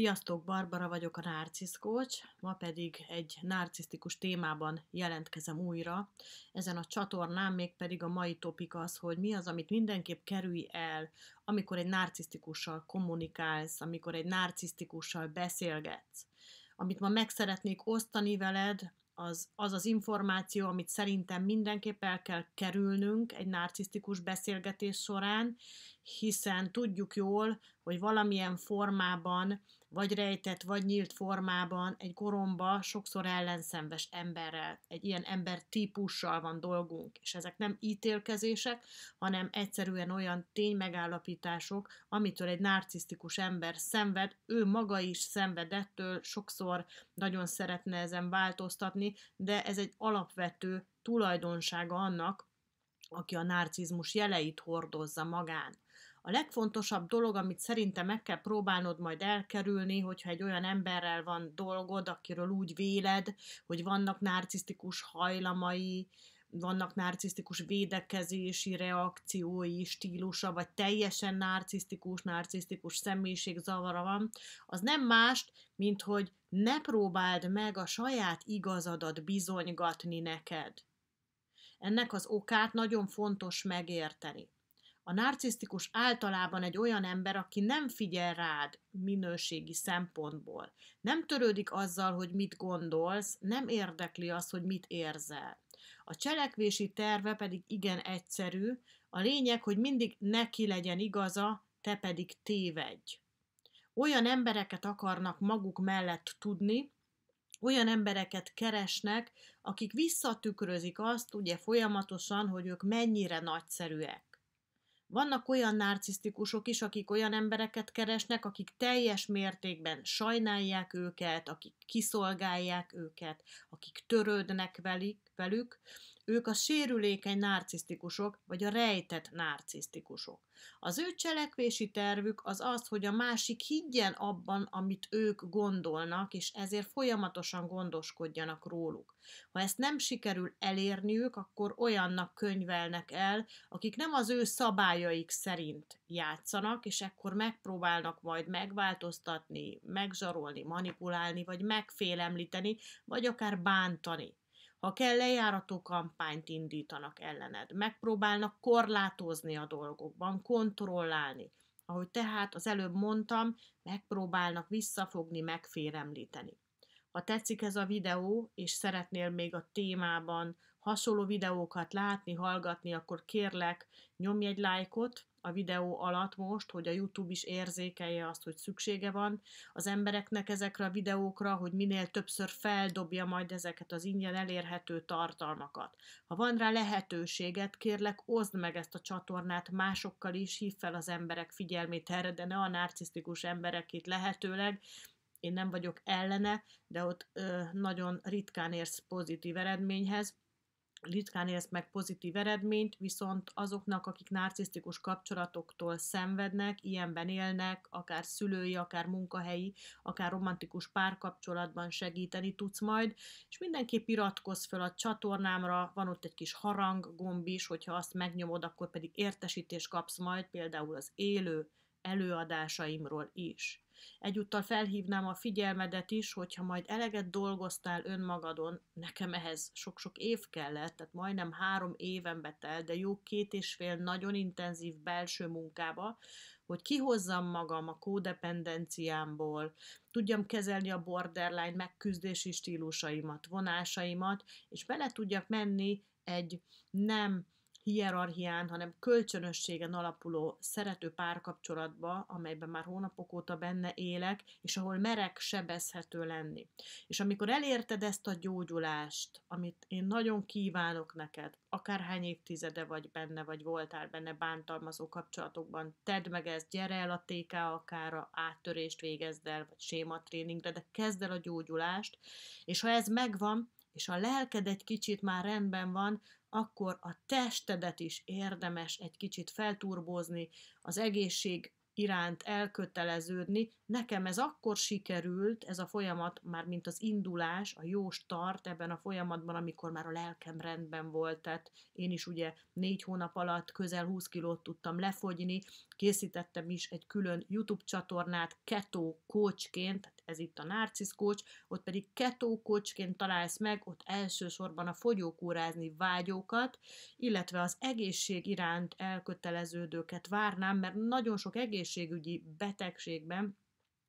Sziasztok, Barbara vagyok a Narcisz Coach, ma pedig egy narcisztikus témában jelentkezem újra. Ezen a csatornán még pedig a mai topik az, hogy mi az, amit mindenképp kerülj el, amikor egy narcisztikussal kommunikálsz, amikor egy narcisztikussal beszélgetsz. Amit ma meg szeretnék osztani veled, az, az az információ, amit szerintem mindenképp el kell kerülnünk egy narcisztikus beszélgetés során, hiszen tudjuk jól, hogy valamilyen formában vagy rejtett, vagy nyílt formában egy goromba, sokszor ellenszenves emberrel, egy ilyen ember típussal van dolgunk, és ezek nem ítélkezések, hanem egyszerűen olyan ténymegállapítások, amitől egy narcisztikus ember szenved, ő maga is szenvedettől, sokszor nagyon szeretne ezen változtatni, de ez egy alapvető tulajdonsága annak, aki a narcizmus jeleit hordozza magán. A legfontosabb dolog, amit szerintem meg kell próbálnod majd elkerülni, hogyha egy olyan emberrel van dolgod, akiről úgy véled, hogy vannak narcisztikus hajlamai, vannak narcisztikus védekezési reakciói, stílusa, vagy teljesen narcisztikus, narcisztikus zavara van, az nem mást, mint hogy ne próbáld meg a saját igazadat bizonygatni neked. Ennek az okát nagyon fontos megérteni. A narcisztikus általában egy olyan ember, aki nem figyel rád minőségi szempontból. Nem törődik azzal, hogy mit gondolsz, nem érdekli az, hogy mit érzel. A cselekvési terve pedig igen egyszerű, a lényeg, hogy mindig neki legyen igaza, te pedig tévedj. Olyan embereket akarnak maguk mellett tudni, olyan embereket keresnek, akik visszatükrözik azt ugye folyamatosan, hogy ők mennyire nagyszerűek. Vannak olyan narcisztikusok is, akik olyan embereket keresnek, akik teljes mértékben sajnálják őket, akik kiszolgálják őket, akik törődnek velük, ők a sérülékeny narcisztikusok, vagy a rejtett narcisztikusok. Az ő cselekvési tervük az az, hogy a másik higgyen abban, amit ők gondolnak, és ezért folyamatosan gondoskodjanak róluk. Ha ezt nem sikerül elérniük, akkor olyannak könyvelnek el, akik nem az ő szabályaik szerint játszanak, és ekkor megpróbálnak majd megváltoztatni, megzsarolni, manipulálni, vagy megfélemlíteni, vagy akár bántani. Ha kell, lejárató kampányt indítanak ellened, megpróbálnak korlátozni a dolgokban, kontrollálni. Ahogy tehát az előbb mondtam, megpróbálnak visszafogni, megfélemlíteni. Ha tetszik ez a videó, és szeretnél még a témában hasonló videókat látni, hallgatni, akkor kérlek nyomj egy lájkot, a videó alatt most, hogy a YouTube is érzékelje azt, hogy szüksége van az embereknek ezekre a videókra, hogy minél többször feldobja majd ezeket az ingyen elérhető tartalmakat. Ha van rá lehetőséget, kérlek, oszd meg ezt a csatornát másokkal is, hív fel az emberek figyelmét erre, de ne a narcisztikus emberekét lehetőleg, én nem vagyok ellene, de ott ö, nagyon ritkán érsz pozitív eredményhez ritkán élsz meg pozitív eredményt, viszont azoknak, akik narcisztikus kapcsolatoktól szenvednek, ilyenben élnek, akár szülői, akár munkahelyi, akár romantikus párkapcsolatban segíteni tudsz majd, és mindenképp iratkozz fel a csatornámra, van ott egy kis harang gomb is, hogyha azt megnyomod, akkor pedig értesítést kapsz majd például az élő előadásaimról is. Egyúttal felhívnám a figyelmedet is, hogyha majd eleget dolgoztál önmagadon, nekem ehhez sok-sok év kellett, tehát majdnem három éven betel, de jó két és fél nagyon intenzív belső munkába, hogy kihozzam magam a kódependenciámból, tudjam kezelni a borderline megküzdési stílusaimat, vonásaimat, és bele tudjak menni egy nem hierarchián, hanem kölcsönösségen alapuló szerető párkapcsolatba, amelyben már hónapok óta benne élek, és ahol merek sebezhető lenni. És amikor elérted ezt a gyógyulást, amit én nagyon kívánok neked, akárhány évtizede vagy benne, vagy voltál benne bántalmazó kapcsolatokban, tedd meg ezt, gyere el a TK a áttörést végezd el, vagy sématréningre, de kezd el a gyógyulást, és ha ez megvan, és a lelked egy kicsit már rendben van, akkor a testedet is érdemes egy kicsit felturbózni, az egészség iránt elköteleződni. Nekem ez akkor sikerült, ez a folyamat, már mint az indulás, a jó start ebben a folyamatban, amikor már a lelkem rendben volt, tehát én is ugye négy hónap alatt közel 20 kilót tudtam lefogyni, készítettem is egy külön YouTube csatornát keto coachként, ez itt a Narcisz Coach, ott pedig Keto Coachként találsz meg, ott elsősorban a fogyókúrázni vágyókat, illetve az egészség iránt elköteleződőket várnám, mert nagyon sok egészségügyi betegségben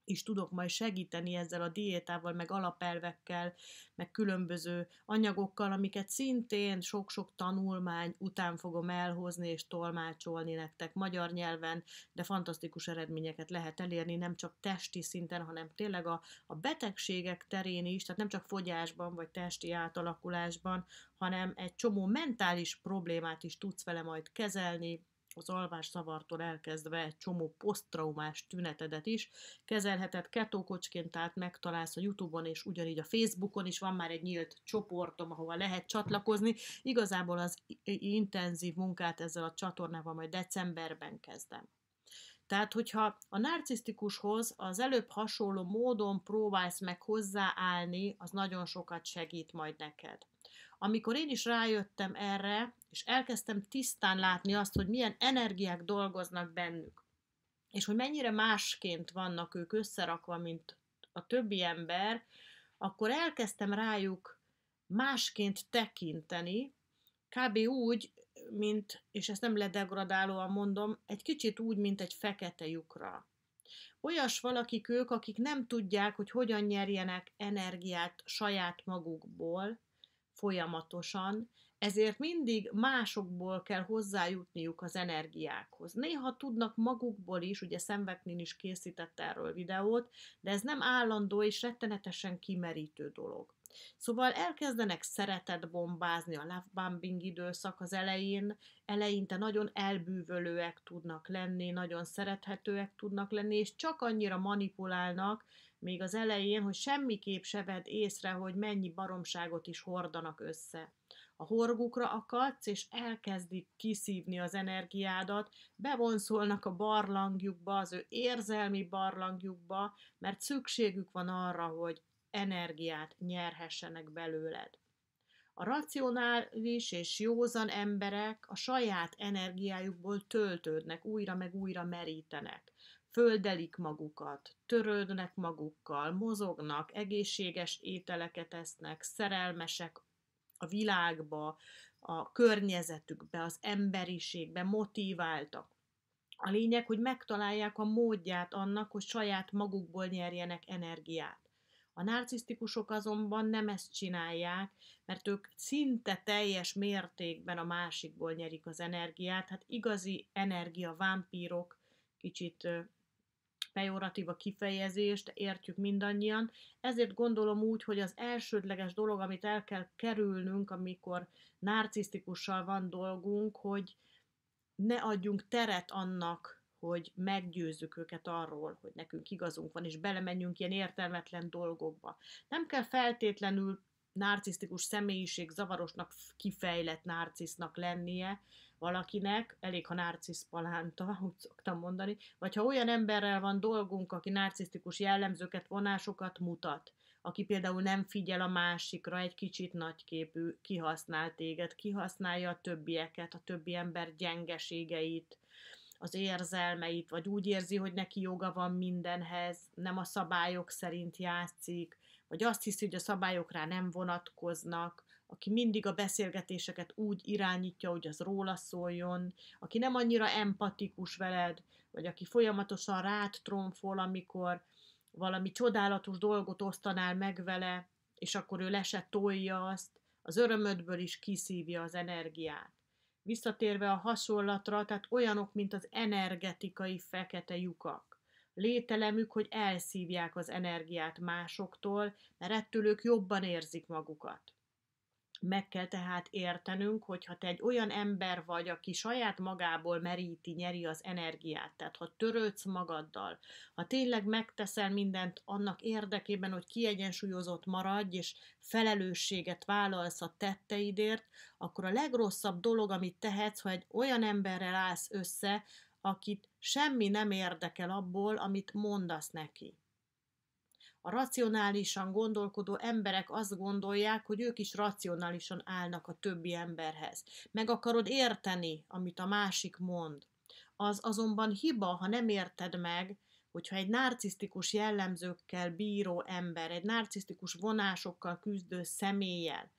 is tudok majd segíteni ezzel a diétával, meg alapelvekkel, meg különböző anyagokkal, amiket szintén sok-sok tanulmány után fogom elhozni és tolmácsolni nektek magyar nyelven, de fantasztikus eredményeket lehet elérni, nem csak testi szinten, hanem tényleg a, a betegségek terén is, tehát nem csak fogyásban vagy testi átalakulásban, hanem egy csomó mentális problémát is tudsz vele majd kezelni, az alvás szavartól elkezdve egy csomó poszttraumás tünetedet is kezelheted. Ketókocsként tehát megtalálsz a Youtube-on és ugyanígy a Facebookon is van már egy nyílt csoportom, ahova lehet csatlakozni. Igazából az intenzív munkát ezzel a csatornával majd decemberben kezdem. Tehát, hogyha a narcisztikushoz az előbb hasonló módon próbálsz meg hozzáállni, az nagyon sokat segít majd neked. Amikor én is rájöttem erre, és elkezdtem tisztán látni azt, hogy milyen energiák dolgoznak bennük, és hogy mennyire másként vannak ők összerakva, mint a többi ember, akkor elkezdtem rájuk másként tekinteni, kb. úgy, mint, és ezt nem ledegradálóan mondom, egy kicsit úgy, mint egy fekete lyukra. Olyas valakik ők, akik nem tudják, hogy hogyan nyerjenek energiát saját magukból folyamatosan, ezért mindig másokból kell hozzájutniuk az energiákhoz. Néha tudnak magukból is, ugye Szemveknin is készített erről videót, de ez nem állandó és rettenetesen kimerítő dolog. Szóval elkezdenek szeretet bombázni a love bombing időszak az elején, eleinte nagyon elbűvölőek tudnak lenni, nagyon szerethetőek tudnak lenni, és csak annyira manipulálnak még az elején, hogy semmiképp se vedd észre, hogy mennyi baromságot is hordanak össze a horgukra akadsz, és elkezdik kiszívni az energiádat, bevonszolnak a barlangjukba, az ő érzelmi barlangjukba, mert szükségük van arra, hogy energiát nyerhessenek belőled. A racionális és józan emberek a saját energiájukból töltődnek, újra meg újra merítenek. Földelik magukat, törődnek magukkal, mozognak, egészséges ételeket esznek, szerelmesek, a világba, a környezetükbe, az emberiségbe motiváltak. A lényeg, hogy megtalálják a módját annak, hogy saját magukból nyerjenek energiát. A narcisztikusok azonban nem ezt csinálják, mert ők szinte teljes mértékben a másikból nyerik az energiát, hát igazi energia vámpírok, kicsit pejoratív a kifejezést, értjük mindannyian. Ezért gondolom úgy, hogy az elsődleges dolog, amit el kell kerülnünk, amikor narcisztikussal van dolgunk, hogy ne adjunk teret annak, hogy meggyőzzük őket arról, hogy nekünk igazunk van, és belemenjünk ilyen értelmetlen dolgokba. Nem kell feltétlenül narcisztikus személyiség zavarosnak kifejlett narcisznak lennie valakinek, elég ha narcisz palánta, úgy szoktam mondani, vagy ha olyan emberrel van dolgunk, aki narcisztikus jellemzőket, vonásokat mutat, aki például nem figyel a másikra, egy kicsit nagyképű, kihasznál téged, kihasználja a többieket, a többi ember gyengeségeit, az érzelmeit, vagy úgy érzi, hogy neki joga van mindenhez, nem a szabályok szerint játszik, vagy azt hiszi, hogy a szabályok rá nem vonatkoznak, aki mindig a beszélgetéseket úgy irányítja, hogy az róla szóljon, aki nem annyira empatikus veled, vagy aki folyamatosan rád tromfol, amikor valami csodálatos dolgot osztanál meg vele, és akkor ő le se tolja azt, az örömödből is kiszívja az energiát visszatérve a hasonlatra, tehát olyanok, mint az energetikai fekete lyukak. Lételemük, hogy elszívják az energiát másoktól, mert ettől ők jobban érzik magukat. Meg kell tehát értenünk, hogyha te egy olyan ember vagy, aki saját magából meríti, nyeri az energiát, tehát ha törődsz magaddal, ha tényleg megteszel mindent annak érdekében, hogy kiegyensúlyozott maradj, és felelősséget vállalsz a tetteidért, akkor a legrosszabb dolog, amit tehetsz, ha egy olyan emberrel állsz össze, akit semmi nem érdekel abból, amit mondasz neki. A racionálisan gondolkodó emberek azt gondolják, hogy ők is racionálisan állnak a többi emberhez. Meg akarod érteni, amit a másik mond. Az azonban hiba, ha nem érted meg, hogyha egy narcisztikus jellemzőkkel bíró ember, egy narcisztikus vonásokkal küzdő személlyel,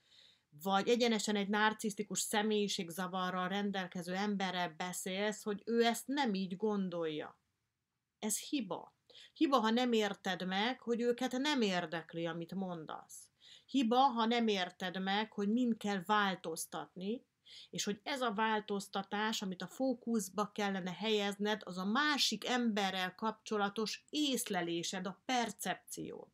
vagy egyenesen egy narcisztikus személyiségzavarral rendelkező emberrel beszélsz, hogy ő ezt nem így gondolja. Ez hiba. Hiba, ha nem érted meg, hogy őket nem érdekli, amit mondasz. Hiba, ha nem érted meg, hogy mind kell változtatni, és hogy ez a változtatás, amit a fókuszba kellene helyezned, az a másik emberrel kapcsolatos észlelésed, a percepciód.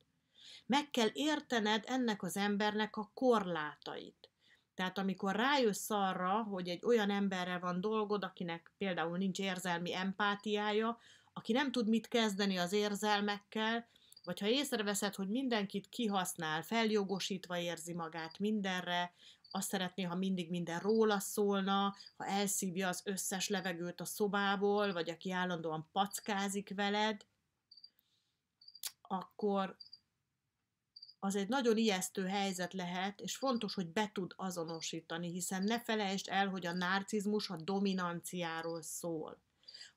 Meg kell értened ennek az embernek a korlátait. Tehát amikor rájössz arra, hogy egy olyan emberrel van dolgod, akinek például nincs érzelmi empátiája, aki nem tud mit kezdeni az érzelmekkel, vagy ha észreveszed, hogy mindenkit kihasznál, feljogosítva érzi magát mindenre, azt szeretné, ha mindig minden róla szólna, ha elszívja az összes levegőt a szobából, vagy aki állandóan packázik veled, akkor az egy nagyon ijesztő helyzet lehet, és fontos, hogy be tud azonosítani, hiszen ne felejtsd el, hogy a narcizmus a dominanciáról szól.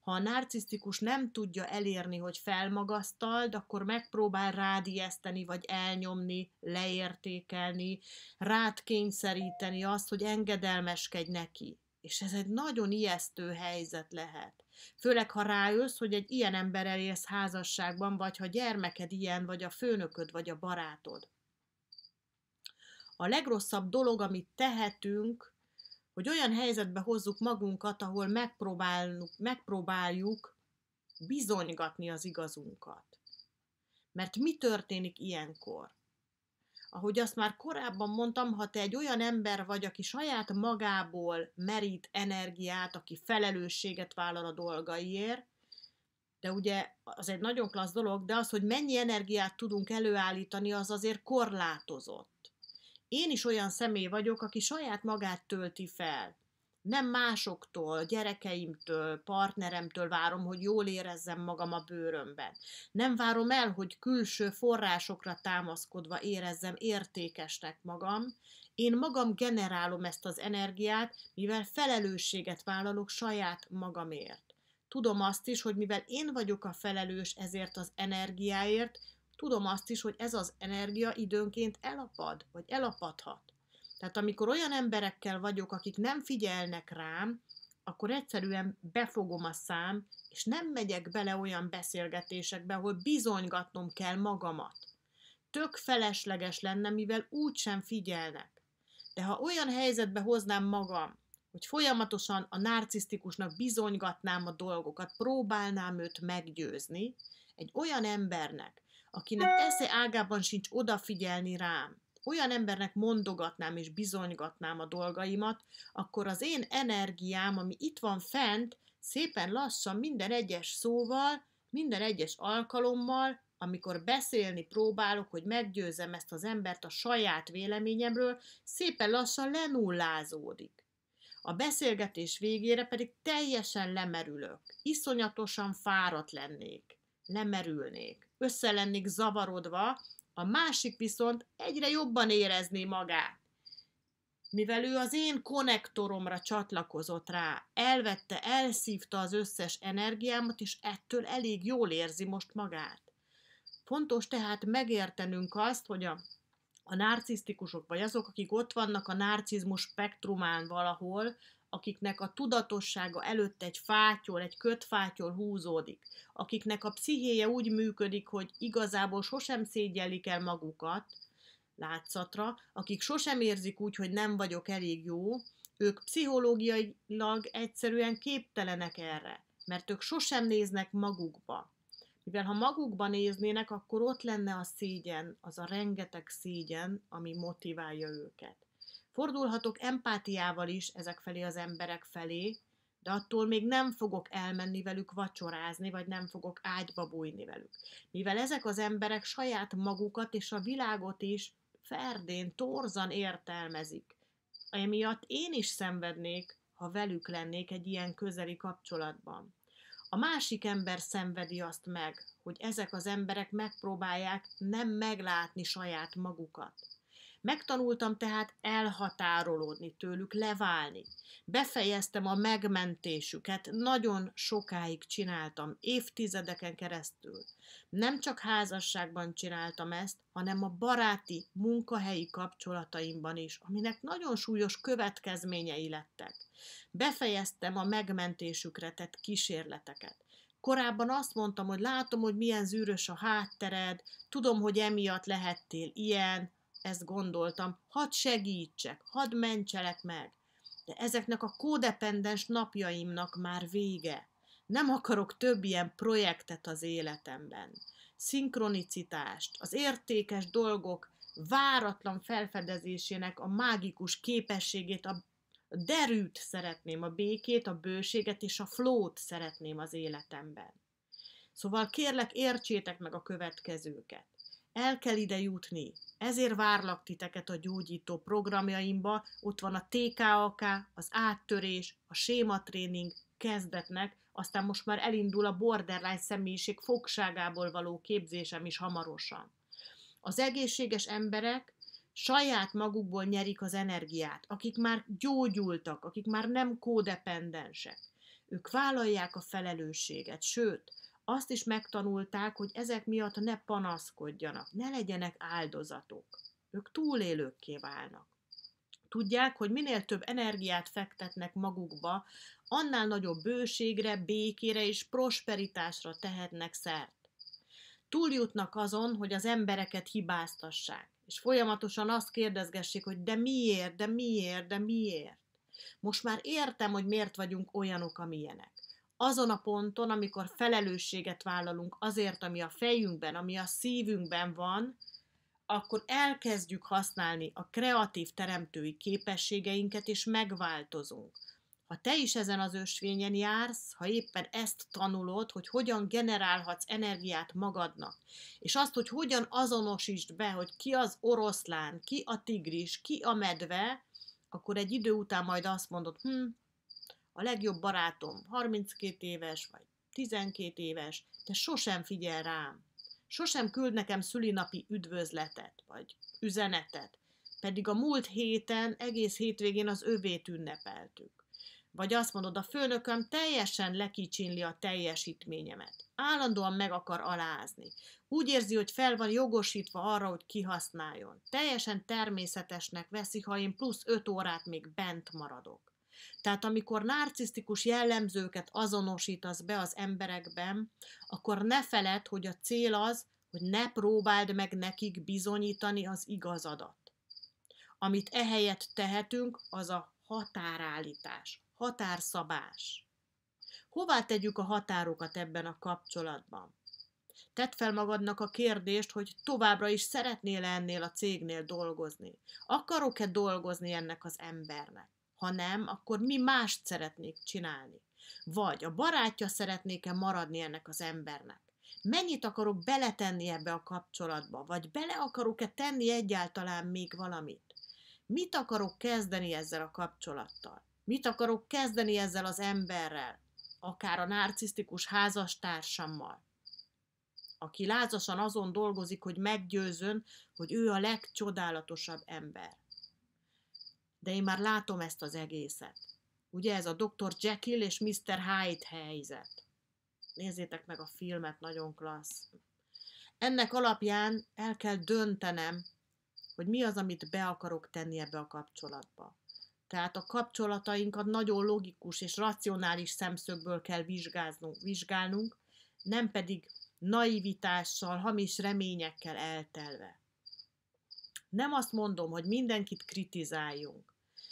Ha a narcisztikus nem tudja elérni, hogy felmagasztald, akkor megpróbál rád ijeszteni, vagy elnyomni, leértékelni, rád kényszeríteni azt, hogy engedelmeskedj neki. És ez egy nagyon ijesztő helyzet lehet. Főleg, ha rájössz, hogy egy ilyen ember élsz házasságban, vagy ha gyermeked ilyen, vagy a főnököd, vagy a barátod. A legrosszabb dolog, amit tehetünk, hogy olyan helyzetbe hozzuk magunkat, ahol megpróbáljuk, megpróbáljuk bizonygatni az igazunkat. Mert mi történik ilyenkor? Ahogy azt már korábban mondtam, ha te egy olyan ember vagy, aki saját magából merít energiát, aki felelősséget vállal a dolgaiért, de ugye az egy nagyon klassz dolog, de az, hogy mennyi energiát tudunk előállítani, az azért korlátozott. Én is olyan személy vagyok, aki saját magát tölti fel. Nem másoktól, gyerekeimtől, partneremtől várom, hogy jól érezzem magam a bőrömben. Nem várom el, hogy külső forrásokra támaszkodva érezzem értékesnek magam. Én magam generálom ezt az energiát, mivel felelősséget vállalok saját magamért. Tudom azt is, hogy mivel én vagyok a felelős ezért az energiáért, tudom azt is, hogy ez az energia időnként elapad, vagy elapadhat. Tehát amikor olyan emberekkel vagyok, akik nem figyelnek rám, akkor egyszerűen befogom a szám, és nem megyek bele olyan beszélgetésekbe, ahol bizonygatnom kell magamat. Tök felesleges lenne, mivel úgy sem figyelnek. De ha olyan helyzetbe hoznám magam, hogy folyamatosan a narcisztikusnak bizonygatnám a dolgokat, próbálnám őt meggyőzni, egy olyan embernek, akinek esze ágában sincs odafigyelni rám, olyan embernek mondogatnám és bizonygatnám a dolgaimat, akkor az én energiám, ami itt van fent, szépen lassan minden egyes szóval, minden egyes alkalommal, amikor beszélni próbálok, hogy meggyőzem ezt az embert a saját véleményemről, szépen lassan lenullázódik. A beszélgetés végére pedig teljesen lemerülök, iszonyatosan fáradt lennék lemerülnék, össze lennék zavarodva, a másik viszont egyre jobban érezné magát. Mivel ő az én konnektoromra csatlakozott rá, elvette, elszívta az összes energiámat, és ettől elég jól érzi most magát. Fontos tehát megértenünk azt, hogy a, a narcisztikusok, vagy azok, akik ott vannak a narcizmus spektrumán valahol, akiknek a tudatossága előtt egy fátyol, egy kötfátyol húzódik, akiknek a pszichéje úgy működik, hogy igazából sosem szégyellik el magukat látszatra, akik sosem érzik úgy, hogy nem vagyok elég jó, ők pszichológiailag egyszerűen képtelenek erre, mert ők sosem néznek magukba. Mivel ha magukba néznének, akkor ott lenne a szégyen, az a rengeteg szégyen, ami motiválja őket. Fordulhatok empátiával is ezek felé az emberek felé, de attól még nem fogok elmenni velük vacsorázni, vagy nem fogok ágyba bújni velük. Mivel ezek az emberek saját magukat és a világot is ferdén, torzan értelmezik, emiatt én is szenvednék, ha velük lennék egy ilyen közeli kapcsolatban. A másik ember szenvedi azt meg, hogy ezek az emberek megpróbálják nem meglátni saját magukat. Megtanultam tehát elhatárolódni tőlük, leválni. Befejeztem a megmentésüket, nagyon sokáig csináltam, évtizedeken keresztül. Nem csak házasságban csináltam ezt, hanem a baráti, munkahelyi kapcsolataimban is, aminek nagyon súlyos következményei lettek. Befejeztem a megmentésükre tett kísérleteket. Korábban azt mondtam, hogy látom, hogy milyen zűrös a háttered, tudom, hogy emiatt lehettél ilyen, ezt gondoltam, hadd segítsek, hadd mentselek meg. De ezeknek a kódependens napjaimnak már vége. Nem akarok több ilyen projektet az életemben. Szinkronicitást, az értékes dolgok váratlan felfedezésének a mágikus képességét, a derűt szeretném, a békét, a bőséget és a flót szeretném az életemben. Szóval kérlek, értsétek meg a következőket. El kell ide jutni. Ezért várlak titeket a gyógyító programjaimba, ott van a TKAK, az áttörés, a sématréning, kezdetnek, aztán most már elindul a borderline személyiség fogságából való képzésem is hamarosan. Az egészséges emberek saját magukból nyerik az energiát, akik már gyógyultak, akik már nem kódependensek. Ők vállalják a felelősséget, sőt, azt is megtanulták, hogy ezek miatt ne panaszkodjanak, ne legyenek áldozatok. Ők túlélőkké válnak. Tudják, hogy minél több energiát fektetnek magukba, annál nagyobb bőségre, békére és prosperitásra tehetnek szert. Túljutnak azon, hogy az embereket hibáztassák, és folyamatosan azt kérdezgessék, hogy de miért, de miért, de miért. Most már értem, hogy miért vagyunk olyanok, amilyenek azon a ponton, amikor felelősséget vállalunk azért, ami a fejünkben, ami a szívünkben van, akkor elkezdjük használni a kreatív teremtői képességeinket, és megváltozunk. Ha te is ezen az ösvényen jársz, ha éppen ezt tanulod, hogy hogyan generálhatsz energiát magadnak, és azt, hogy hogyan azonosítsd be, hogy ki az oroszlán, ki a tigris, ki a medve, akkor egy idő után majd azt mondod, hm, a legjobb barátom 32 éves, vagy 12 éves, de sosem figyel rám. Sosem küld nekem szülinapi üdvözletet, vagy üzenetet, pedig a múlt héten, egész hétvégén az övét ünnepeltük. Vagy azt mondod, a főnököm teljesen lekicsinli a teljesítményemet. Állandóan meg akar alázni. Úgy érzi, hogy fel van jogosítva arra, hogy kihasználjon. Teljesen természetesnek veszi, ha én plusz öt órát még bent maradok. Tehát amikor narcisztikus jellemzőket azonosítasz be az emberekben, akkor ne feled, hogy a cél az, hogy ne próbáld meg nekik bizonyítani az igazadat. Amit ehelyett tehetünk, az a határállítás, határszabás. Hová tegyük a határokat ebben a kapcsolatban? Tedd fel magadnak a kérdést, hogy továbbra is szeretnél -e ennél a cégnél dolgozni. Akarok-e dolgozni ennek az embernek? Ha nem, akkor mi mást szeretnék csinálni? Vagy a barátja szeretnék-e maradni ennek az embernek? Mennyit akarok beletenni ebbe a kapcsolatba? Vagy bele akarok-e tenni egyáltalán még valamit? Mit akarok kezdeni ezzel a kapcsolattal? Mit akarok kezdeni ezzel az emberrel? Akár a narcisztikus házastársammal aki lázasan azon dolgozik, hogy meggyőzön, hogy ő a legcsodálatosabb ember. De én már látom ezt az egészet. Ugye ez a Dr. Jekyll és Mr. Hyde helyzet. Nézzétek meg a filmet, nagyon klassz. Ennek alapján el kell döntenem, hogy mi az, amit be akarok tenni ebbe a kapcsolatba. Tehát a kapcsolatainkat nagyon logikus és racionális szemszögből kell vizsgálnunk, nem pedig naivitással, hamis reményekkel eltelve. Nem azt mondom, hogy mindenkit kritizáljunk,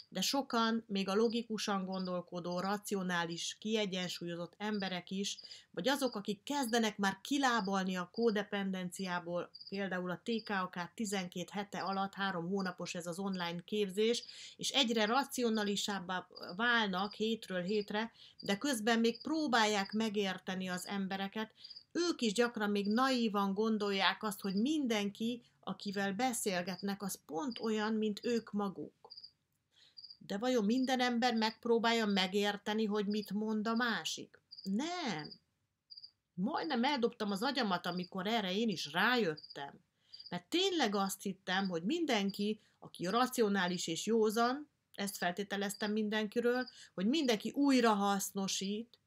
de sokan, még a logikusan gondolkodó, racionális, kiegyensúlyozott emberek is, vagy azok, akik kezdenek már kilábalni a kódependenciából, például a TKK 12 hete alatt, három hónapos ez az online képzés, és egyre racionalisábbá válnak hétről hétre, de közben még próbálják megérteni az embereket, ők is gyakran még naívan gondolják azt, hogy mindenki, akivel beszélgetnek, az pont olyan, mint ők maguk. De vajon minden ember megpróbálja megérteni, hogy mit mond a másik? Nem. Majdnem eldobtam az agyamat, amikor erre én is rájöttem. Mert tényleg azt hittem, hogy mindenki, aki racionális és józan, ezt feltételeztem mindenkiről, hogy mindenki újra hasznosít,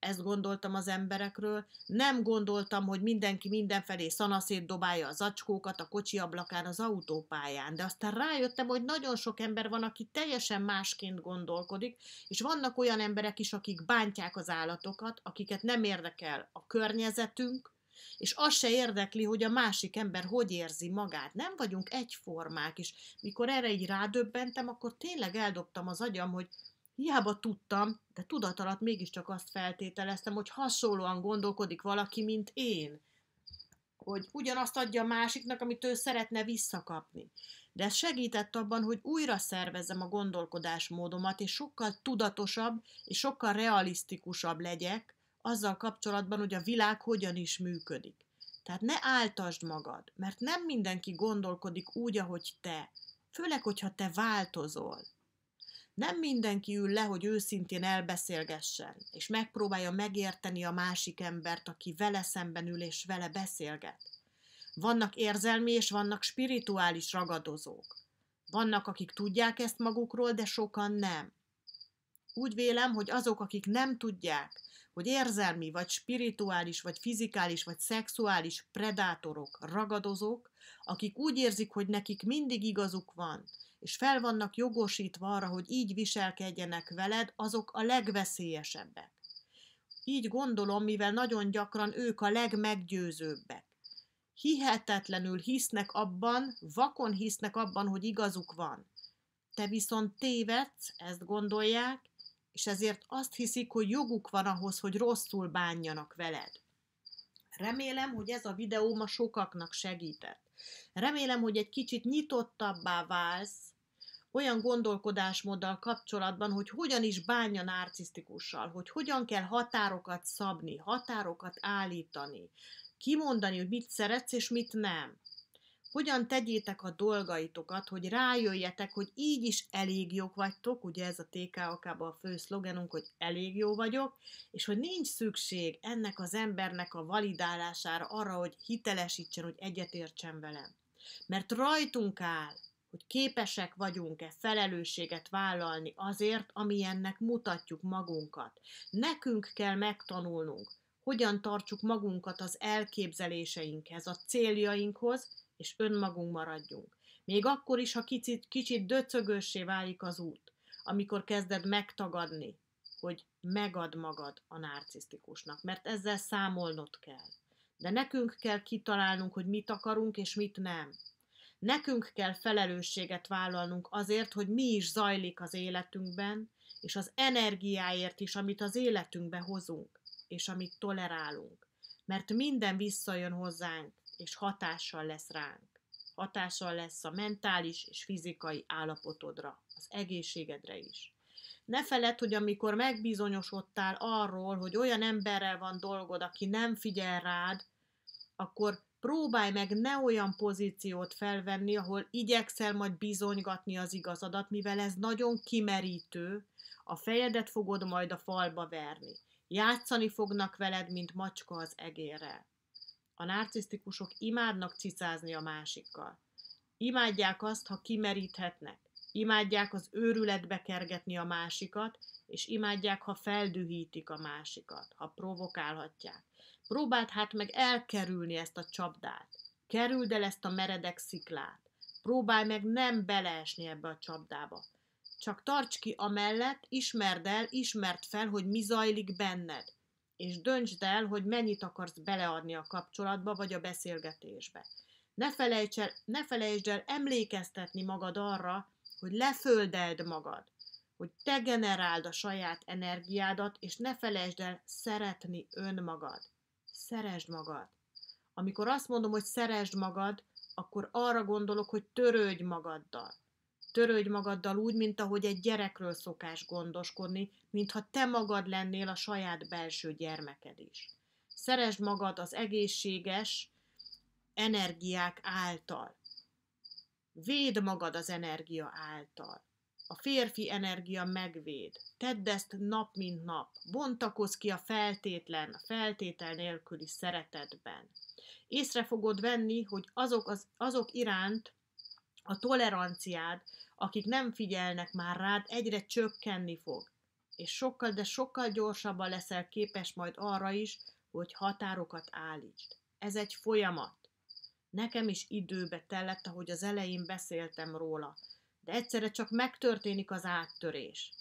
ezt gondoltam az emberekről, nem gondoltam, hogy mindenki mindenfelé szanaszét dobálja az acskókat a kocsi ablakán, az autópályán, de aztán rájöttem, hogy nagyon sok ember van, aki teljesen másként gondolkodik, és vannak olyan emberek is, akik bántják az állatokat, akiket nem érdekel a környezetünk, és az se érdekli, hogy a másik ember hogy érzi magát. Nem vagyunk egyformák, és mikor erre így rádöbbentem, akkor tényleg eldobtam az agyam, hogy Hiába tudtam, de tudat alatt mégiscsak azt feltételeztem, hogy hasonlóan gondolkodik valaki, mint én. Hogy ugyanazt adja a másiknak, amit ő szeretne visszakapni. De ez segített abban, hogy újra szervezzem a gondolkodásmódomat, és sokkal tudatosabb és sokkal realisztikusabb legyek azzal kapcsolatban, hogy a világ hogyan is működik. Tehát ne áltasd magad, mert nem mindenki gondolkodik úgy, ahogy te. Főleg, hogyha te változol. Nem mindenki ül le, hogy őszintén elbeszélgessen, és megpróbálja megérteni a másik embert, aki vele szemben ül és vele beszélget. Vannak érzelmi és vannak spirituális ragadozók. Vannak, akik tudják ezt magukról, de sokan nem. Úgy vélem, hogy azok, akik nem tudják, hogy érzelmi, vagy spirituális, vagy fizikális, vagy szexuális predátorok, ragadozók, akik úgy érzik, hogy nekik mindig igazuk van, és fel vannak jogosítva arra, hogy így viselkedjenek veled, azok a legveszélyesebbek. Így gondolom, mivel nagyon gyakran ők a legmeggyőzőbbek. Hihetetlenül hisznek abban, vakon hisznek abban, hogy igazuk van. Te viszont tévedsz, ezt gondolják, és ezért azt hiszik, hogy joguk van ahhoz, hogy rosszul bánjanak veled. Remélem, hogy ez a videó ma sokaknak segített. Remélem, hogy egy kicsit nyitottabbá válsz olyan gondolkodásmóddal kapcsolatban, hogy hogyan is bánja narcisztikussal, hogy hogyan kell határokat szabni, határokat állítani, kimondani, hogy mit szeretsz és mit nem. Hogyan tegyétek a dolgaitokat, hogy rájöjjetek, hogy így is elég jók vagytok, ugye ez a TKAK-ban a fő szlogenunk, hogy elég jó vagyok, és hogy nincs szükség ennek az embernek a validálására arra, hogy hitelesítsen, hogy egyetértsen velem. Mert rajtunk áll, hogy képesek vagyunk-e felelősséget vállalni azért, amilyennek mutatjuk magunkat. Nekünk kell megtanulnunk, hogyan tartsuk magunkat az elképzeléseinkhez, a céljainkhoz, és önmagunk maradjunk. Még akkor is, ha kicsit, kicsit döcögössé válik az út, amikor kezded megtagadni, hogy megad magad a narcisztikusnak, mert ezzel számolnod kell. De nekünk kell kitalálnunk, hogy mit akarunk és mit nem. Nekünk kell felelősséget vállalnunk azért, hogy mi is zajlik az életünkben, és az energiáért is, amit az életünkbe hozunk, és amit tolerálunk. Mert minden visszajön hozzánk, és hatással lesz ránk. Hatással lesz a mentális és fizikai állapotodra, az egészségedre is. Ne feledd, hogy amikor megbizonyosodtál arról, hogy olyan emberrel van dolgod, aki nem figyel rád, akkor Próbálj meg ne olyan pozíciót felvenni, ahol igyekszel majd bizonygatni az igazadat, mivel ez nagyon kimerítő, a fejedet fogod majd a falba verni. Játszani fognak veled, mint macska az egérrel. A narcisztikusok imádnak cicázni a másikkal. Imádják azt, ha kimeríthetnek. Imádják az őrületbe kergetni a másikat, és imádják, ha feldühítik a másikat, ha provokálhatják. Próbáld hát meg elkerülni ezt a csapdát. Kerüld el ezt a meredek sziklát. Próbálj meg nem beleesni ebbe a csapdába. Csak tarts ki amellett, ismerd el, ismerd fel, hogy mi zajlik benned, és döntsd el, hogy mennyit akarsz beleadni a kapcsolatba vagy a beszélgetésbe. Ne felejtsd el, ne felejtsd el emlékeztetni magad arra, hogy leföldeld magad, hogy te generáld a saját energiádat, és ne felejtsd el szeretni önmagad. Szeresd magad. Amikor azt mondom, hogy szeresd magad, akkor arra gondolok, hogy törődj magaddal. Törődj magaddal úgy, mint ahogy egy gyerekről szokás gondoskodni, mintha te magad lennél a saját belső gyermeked is. Szeresd magad az egészséges energiák által. Véd magad az energia által. A férfi energia megvéd. Tedd ezt nap mint nap. Bontakozz ki a feltétlen, a feltétel nélküli szeretetben. Észre fogod venni, hogy azok, az, azok iránt a toleranciád, akik nem figyelnek már rád, egyre csökkenni fog. És sokkal, de sokkal gyorsabban leszel képes majd arra is, hogy határokat állítsd. Ez egy folyamat. Nekem is időbe tellett, ahogy az elején beszéltem róla, de egyszerre csak megtörténik az áttörés.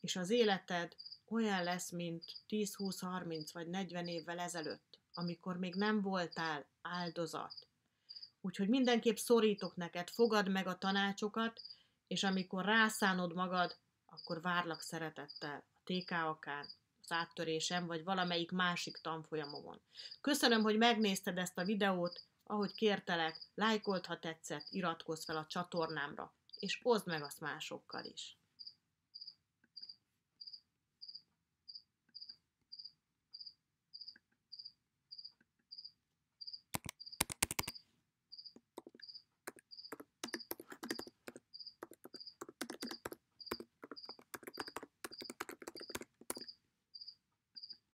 És az életed olyan lesz, mint 10, 20, 30 vagy 40 évvel ezelőtt, amikor még nem voltál áldozat. Úgyhogy mindenképp szorítok neked, fogad meg a tanácsokat, és amikor rászánod magad, akkor várlak szeretettel a TK án az áttörésem, vagy valamelyik másik tanfolyamomon. Köszönöm, hogy megnézted ezt a videót, ahogy kértelek, lájkold, ha tetszett, iratkozz fel a csatornámra, és oszd meg azt másokkal is.